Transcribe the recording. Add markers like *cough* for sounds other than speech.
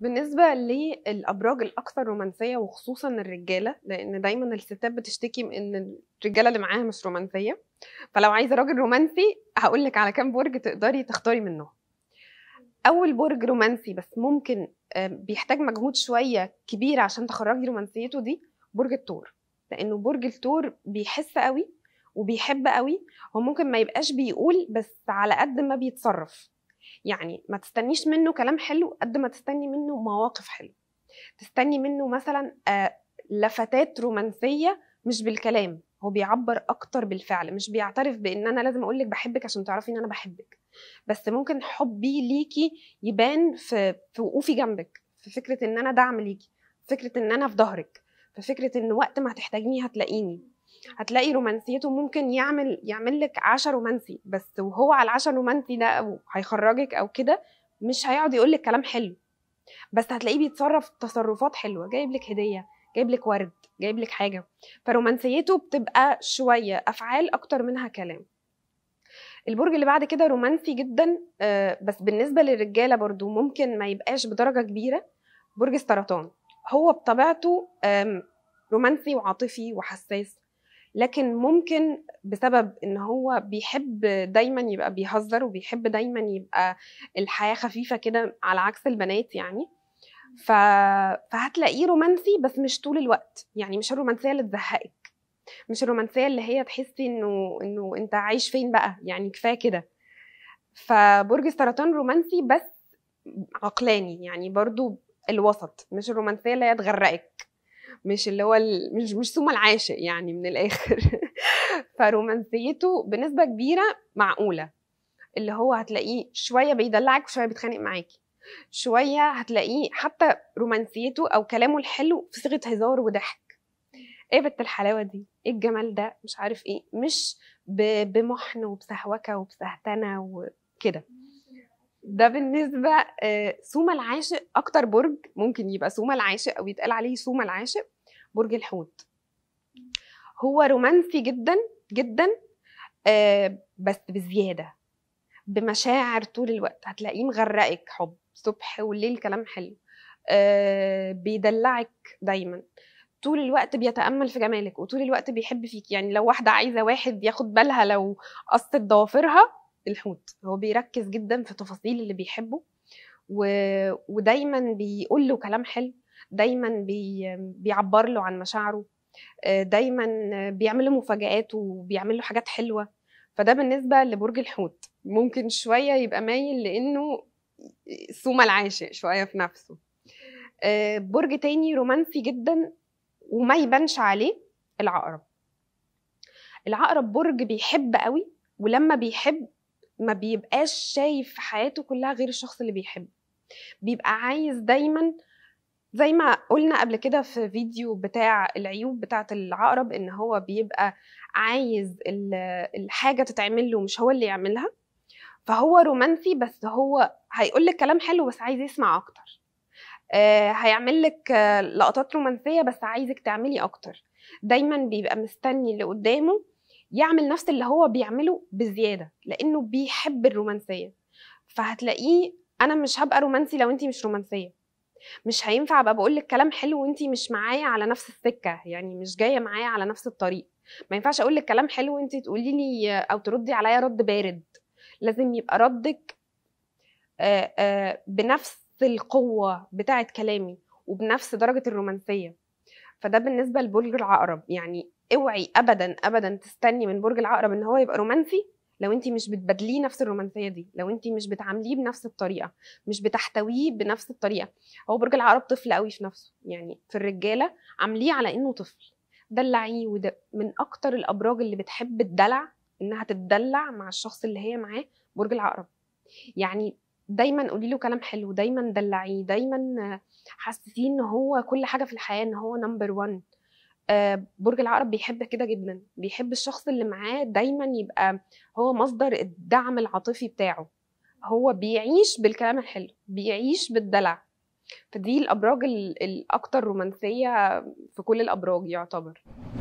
بالنسبة للأبراج الأكثر رومانسية وخصوصا الرجالة لأن دايما الستات بتشتكي من إن الرجالة اللي معاها مش رومانسية فلو عايزة راجل رومانسي هقول لك على كام برج تقدري تختاري منه أول برج رومانسي بس ممكن آه، بيحتاج مجهود شوية كبير عشان تخرجي رومانسيته دي برج الثور لأنه برج الثور بيحس قوي وبيحب قوي هو ممكن ما يبقاش بيقول بس على قد ما بيتصرف يعني ما تستنيش منه كلام حلو قد ما تستني منه مواقف حلوه تستني منه مثلا آه، لفتات رومانسيه مش بالكلام هو بيعبر اكتر بالفعل مش بيعترف بان انا لازم اقول لك بحبك عشان تعرفي ان انا بحبك بس ممكن حبي ليكي يبان في في وقوفي جنبك في فكره ان انا دعم ليكي فكره ان انا في ظهرك في فكره ان وقت ما هتحتاجيني هتلاقيني هتلاقي رومانسيته ممكن يعمل يعمل لك 10 رومانسي بس وهو على ال10 رومانسي ده او هيخرجك او كده مش هيقعد يقول لك كلام حلو بس هتلاقيه بيتصرف تصرفات حلوه جايب لك هديه جايب لك ورد جايب لك حاجه فرومانسيته بتبقى شويه افعال اكتر منها كلام البرج اللي بعد كده رومانسي جدا آه، بس بالنسبه للرجاله برضو ممكن ما يبقاش بدرجه كبيره برج السرطان هو بطبيعته رومانسي وعاطفي وحساس لكن ممكن بسبب ان هو بيحب دايما يبقى بيهزر وبيحب دايما يبقى الحياه خفيفه كده على عكس البنات يعني ف... فهتلاقيه رومانسي بس مش طول الوقت يعني مش الرومانسيه اللي تزهقك مش الرومانسيه اللي هي تحسي انه انه انت عايش فين بقى يعني كفايه كده فبرج السرطان رومانسي بس عقلاني يعني برضو الوسط مش الرومانسيه اللي هي تغرقك مش اللي هو ال... مش مش سوما العاشق يعني من الاخر *laughs* فرومانسيته بنسبه كبيره معقوله اللي هو هتلاقيه شويه بيدلعك وشويه بيتخانق معاكي شويه هتلاقيه حتى رومانسيته او كلامه الحلو في صيغه هزار وضحك ايه بنت الحلاوه دي ايه الجمال ده مش عارف ايه مش ب... بمحن وبسهوكه وبسهتنه وكده ده بالنسبه سوما آه، العاشق اكتر برج ممكن يبقى سوما العاشق او يتقال عليه سوما العاشق برج الحوت هو رومانسي جدا جدا آه بس بزياده بمشاعر طول الوقت هتلاقيه مغرقك حب صبح والليل كلام حلو آه بيدلعك دايما طول الوقت بيتامل في جمالك وطول الوقت بيحب فيك يعني لو واحده عايزه واحد ياخد بالها لو قصت ضوافرها الحوت هو بيركز جدا في تفاصيل اللي بيحبه و... ودايما بيقول له كلام حلو دايما بيعبر له عن مشاعره آه، دايما بيعمل له مفاجآت وبيعمل له حاجات حلوه فده بالنسبه لبرج الحوت ممكن شويه يبقى مايل لانه ثوم العاشق شويه في نفسه آه، برج تاني رومانسي جدا وما يبانش عليه العقرب العقرب برج بيحب قوي ولما بيحب ما بيبقاش شايف حياته كلها غير الشخص اللي بيحبه بيبقى عايز دايما زي ما قلنا قبل كده في فيديو بتاع العيوب بتاعة العقرب ان هو بيبقى عايز الحاجة تتعمل له مش هو اللي يعملها فهو رومانسي بس هو هيقول لك كلام حلو بس عايز يسمع اكتر آه، هيعمل لك لقطات رومانسيه بس عايزك تعملي اكتر دايما بيبقى مستني اللي قدامه يعمل نفس اللي هو بيعمله بزياده لانه بيحب الرومانسيه فهتلاقيه انا مش هبقى رومانسي لو انت مش رومانسيه مش هينفع ابقى بقول لك كلام حلو وانت مش معايا على نفس السكه يعني مش جايه معايا على نفس الطريق ما ينفعش اقول لك كلام حلو وانت تقولي لي او تردي عليا رد بارد لازم يبقى ردك بنفس القوه بتاعه كلامي وبنفس درجه الرومانسيه فده بالنسبه لبرج العقرب يعني اوعي ابدا ابدا تستني من برج العقرب ان هو يبقى رومانسي لو انت مش بتبادليه نفس الرومانسيه دي لو انت مش بتعامليه بنفس الطريقه مش بتحتويه بنفس الطريقه هو برج العقرب طفل قوي في نفسه يعني في الرجاله عامليه على انه طفل دلعيه وده من اكتر الابراج اللي بتحب الدلع انها تتدلع مع الشخص اللي هي معاه برج العقرب يعني دايما قولي له كلام حلو دايما دلعيه دايما حسسيه ان هو كل حاجه في الحياه ان هو نمبر 1 آه، برج العقرب بيحب كده جدا بيحب الشخص اللي معاه دايما يبقى هو مصدر الدعم العاطفي بتاعه هو بيعيش بالكلام الحلو بيعيش بالدلع فدي الابراج الاكثر رومانسيه في كل الابراج يعتبر